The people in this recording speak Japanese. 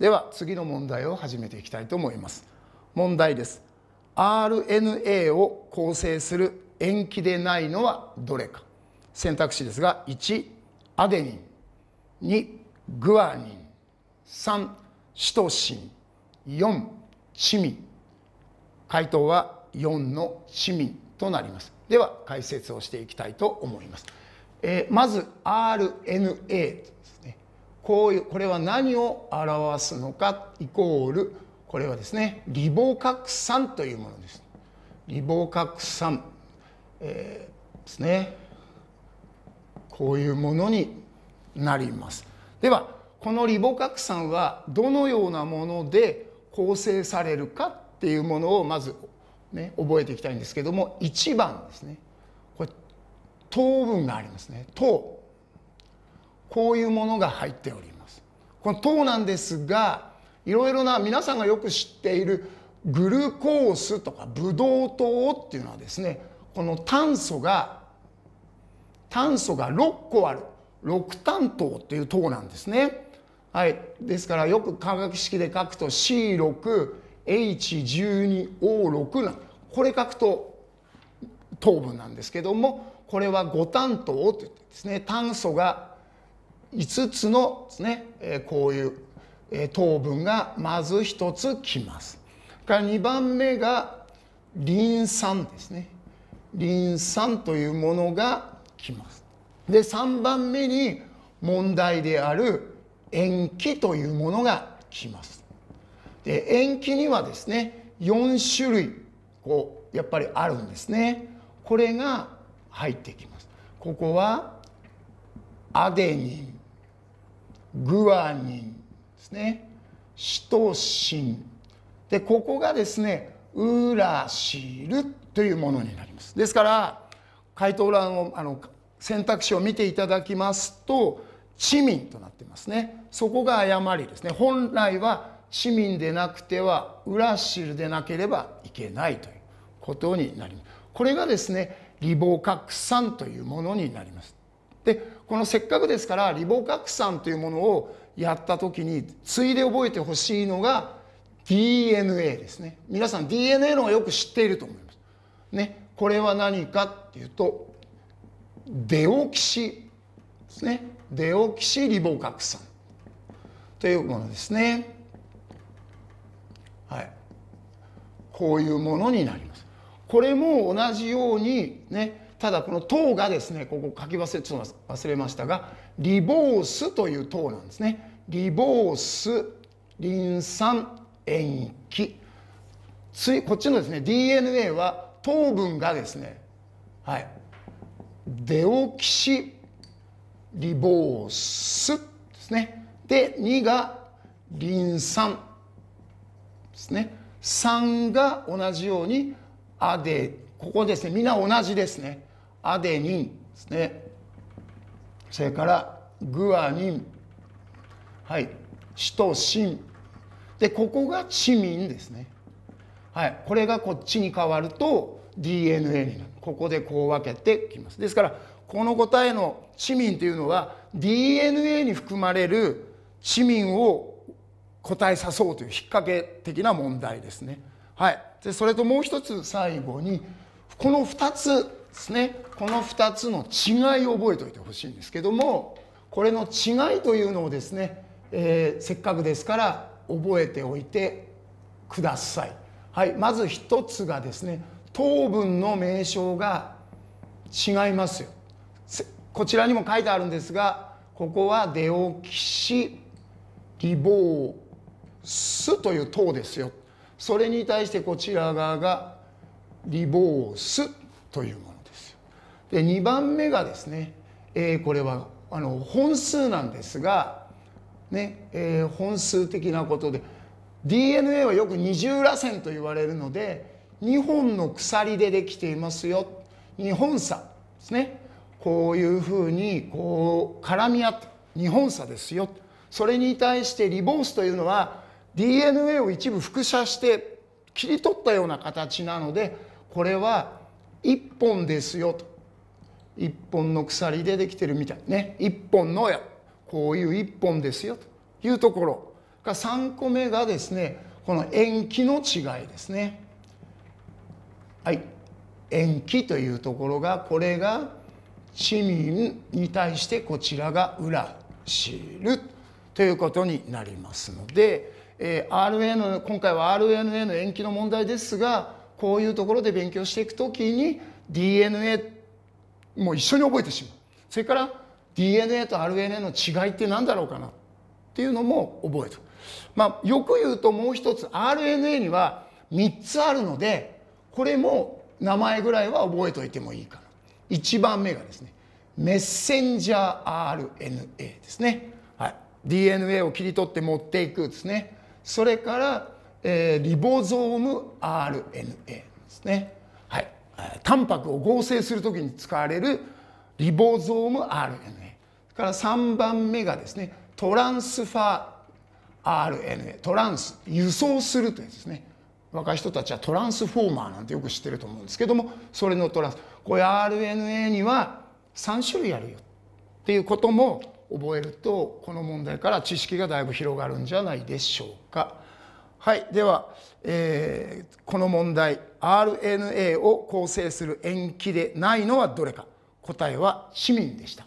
では次の問題を始めていきたいと思います問題です RNA を構成する塩基でないのはどれか選択肢ですが1アデニン2グアニン3シトシン4チミン回答は4のチミンとなりますでは解説をしていきたいと思います、えー、まず RNA ですねこういうこれは何を表すのかイコールこれはですねリボ拡散というものです。リボ拡散、えー、ですねこういうものになります。ではこのリボ核酸はどのようなもので構成されるかっていうものをまず、ね、覚えていきたいんですけども1番ですねこれ糖分がありますね糖こういうものが入っておりますこの糖なんですがいろいろな皆さんがよく知っているグルコースとかブドウ糖っていうのはですねこの炭素が炭素が6個ある6炭糖っていう糖なんですね。はい、ですからよく化学式で書くと C6H12O6 なこれ書くと糖分なんですけどもこれは5炭糖って言ってですね炭素が5つのですね、えこういう糖分がまず1つきます。から2番目がリン酸ですね。リン酸というものがきます。で3番目に問題である塩基というものがきます。で塩基にはですね4種類こうやっぱりあるんですね。これが入ってきます。ここはアデニングアニンですねシトシンでここがですねウラシルというものになりますですから回答欄をあの選択肢を見ていただきますと市民となってますねそこが誤りですね本来は市民でなくてはウラシルでなければいけないということになりますこれがですねリボ核酸というものになりますでこのせっかくですからリボ拡散というものをやった時に次いで覚えてほしいのが DNA ですね皆さん DNA の方がよく知っていると思います。ね、これは何かっていうとデオキシですねデオキシリボ核酸というものですね。はい、こういうものになります。これも同じようにねただこの糖がですねここ書き忘れちょっと忘れましたがリボースという糖なんですねリボースリン酸塩基ついこっちのですね DNA は糖分がですねはいデオキシリボースですねで2がリン酸ですね3が同じようにアデここですねみんな同じですねアデニンですねそれからグアニンはいシトシンでここがチミンですねはいこれがこっちに変わると DNA になるここでこう分けてきますですからこの答えのチミンというのは DNA に含まれるチミンを答えさそうという引っ掛け的な問題ですね。はい、でそれともう一つ最後にこの2つですねこの2つの違いを覚えておいてほしいんですけどもこれの違いというのをですね、えー、せっかくですから覚えておいてください。はい、まず1つがですね糖分の名称が違いますよこちらにも書いてあるんですがここはデオキシリボースという糖ですよそれに対してこちら側がリボースというもので2番目がですね、えー、これはあの本数なんですが、ねえー、本数的なことで DNA はよく二重らせんと言われるので2本の鎖でできていますよ2本差ですねこういうふうにこう絡み合って2本差ですよそれに対してリボースというのは DNA を一部複写して切り取ったような形なのでこれは1本ですよと一本の鎖でできてるみたいね一本の矢こういう一本ですよというところが3個目がですねこの塩基の違いですね。はい塩基というところがこれが市民に対してこちらが裏知るということになりますので、えー、RN 今回は RNA の延期の問題ですがこういうところで勉強していくときに DNA もう一緒に覚えてしまうそれから DNA と RNA の違いって何だろうかなっていうのも覚える、まあ、よく言うともう一つ RNA には3つあるのでこれも名前ぐらいは覚えておいてもいいかな1番目がですねメッセンジャー RNA ですね、はい、DNA を切り取って持っていくですねそれから、えー、リボゾーム RNA ですねタンパクを合成する時に使われるリボゾーム RNA それから3番目がですねトランスファ RNA トランス輸送するというですね若い人たちはトランスフォーマーなんてよく知ってると思うんですけどもそれのトランスこれ RNA には3種類あるよっていうことも覚えるとこの問題から知識がだいぶ広がるんじゃないでしょうか。はい、では、えー、この問題 RNA を構成する塩基でないのはどれか答えは市民でした